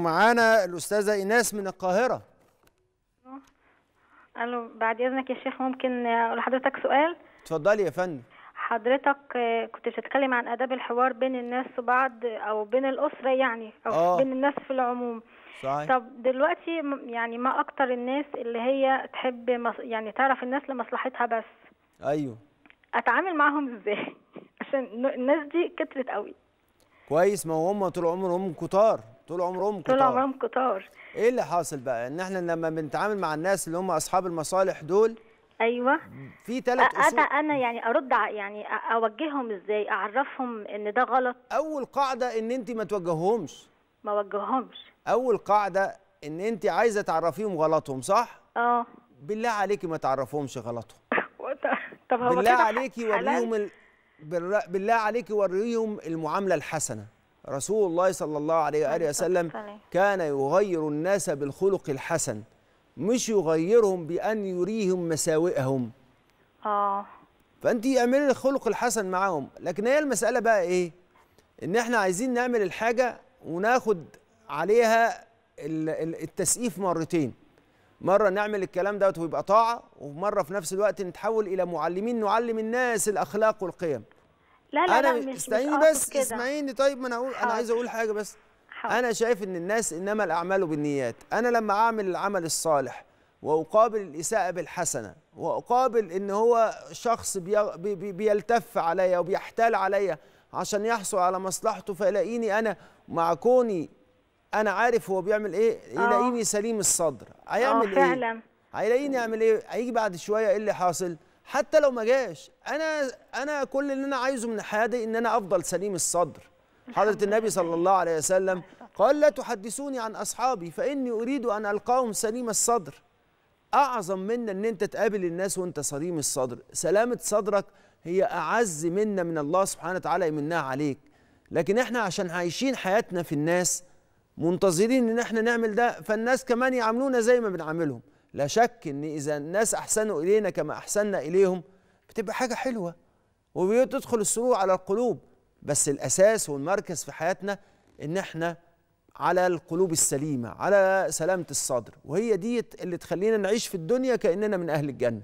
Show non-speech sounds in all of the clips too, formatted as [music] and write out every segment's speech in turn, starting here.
معانا الأستاذة إيناس من القاهرة ألو بعد إذنك يا شيخ ممكن أقول لحضرتك سؤال اتفضلي يا فندم حضرتك آه، كنت بتتكلم عن آداب الحوار بين الناس وبعض أو بين الأسرة يعني أو أوه. بين الناس في العموم صحيح. طب دلوقتي يعني ما أكتر الناس اللي هي تحب يعني تعرف الناس لمصلحتها بس أيوه أتعامل معاهم إزاي [laughs] عشان الناس دي كترت قوي كويس ما هم طول عمرهم كتار طول عمرهم قطار طول عمرهم قطار ايه اللي حاصل بقى ان احنا لما بنتعامل مع الناس اللي هم اصحاب المصالح دول ايوه في ثلاث اصول انا انا يعني ارد يعني اوجههم ازاي اعرفهم ان ده غلط اول قاعده ان انت ما توجههمش ما وجههمش اول قاعده ان انت عايزه تعرفيهم غلطهم صح اه بالله عليكي ما تعرفهمش غلطهم [laughs] طب هو بالله عليكي وريهم ال... بالله عليكي وريهم المعامله الحسنه رسول الله صلى الله عليه وآله وسلم كان يغير الناس بالخلق الحسن مش يغيرهم بأن يريهم مساوئهم اه فأنت اعملي الخلق الحسن معاهم لكن هي المسألة بقى إيه إن إحنا عايزين نعمل الحاجة وناخد عليها التسقيف مرتين مرة نعمل الكلام دوت ويبقى طاعة ومرة في نفس الوقت نتحول إلى معلمين نعلم الناس الأخلاق والقيم لا لا أنا لا مش استعيني مش بس اسمعيني طيب ما انا اقول انا عايز اقول حاجه بس حاضر. انا شايف ان الناس انما الاعمال بالنيات انا لما اعمل العمل الصالح واقابل الاساءه بالحسنه واقابل ان هو شخص بي بي بيلتف عليا وبيحتال عليا عشان يحصل على مصلحته فيلاقيني انا مع كوني انا عارف هو بيعمل ايه يلاقيني آه. سليم الصدر هيعمل آه، ايه هيلاقيني اعمل ايه هيجي بعد شويه ايه اللي حاصل حتى لو ما جاش انا انا كل اللي انا عايزه من الحياه دي ان انا افضل سليم الصدر حضره النبي صلى الله عليه وسلم قال لا تحدثوني عن اصحابي فاني اريد ان القاهم سليم الصدر اعظم منا ان انت تقابل الناس وانت سليم الصدر سلامه صدرك هي اعز منا من الله سبحانه وتعالى يمنها عليك لكن احنا عشان عايشين حياتنا في الناس منتظرين ان احنا نعمل ده فالناس كمان يعاملونا زي ما بنعاملهم لا شك ان اذا الناس احسنوا الينا كما احسنا اليهم بتبقى حاجه حلوه وبتدخل السرور على القلوب بس الاساس والمركز في حياتنا ان احنا على القلوب السليمه على سلامه الصدر وهي دي اللي تخلينا نعيش في الدنيا كاننا من اهل الجنه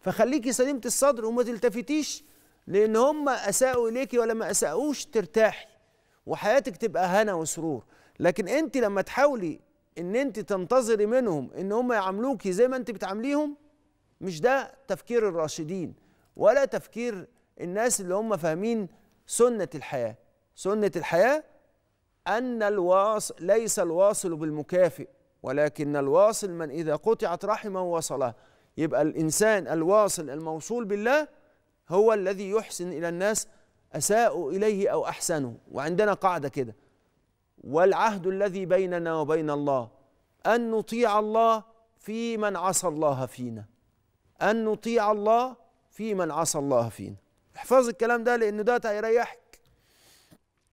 فخليكي سليمه الصدر وما تلتفتيش لان هم اساءوا اليكي ولا ما اساءوش ترتاحي وحياتك تبقى هنا وسرور لكن انت لما تحاولي ان انت تنتظري منهم ان هم يعاملوكي زي ما انت بتعامليهم مش ده تفكير الراشدين ولا تفكير الناس اللي هم فاهمين سنه الحياه سنه الحياه ان الواصل ليس الواصل بالمكافئ ولكن الواصل من اذا قطعت رحمه وصله يبقى الانسان الواصل الموصول بالله هو الذي يحسن الى الناس اساءوا اليه او احسنوا وعندنا قاعده كده والعهد الذي بيننا وبين الله ان نطيع الله في من عصى الله فينا ان نطيع الله في من عصى الله فينا احفظ الكلام ده لانه ده هيريحك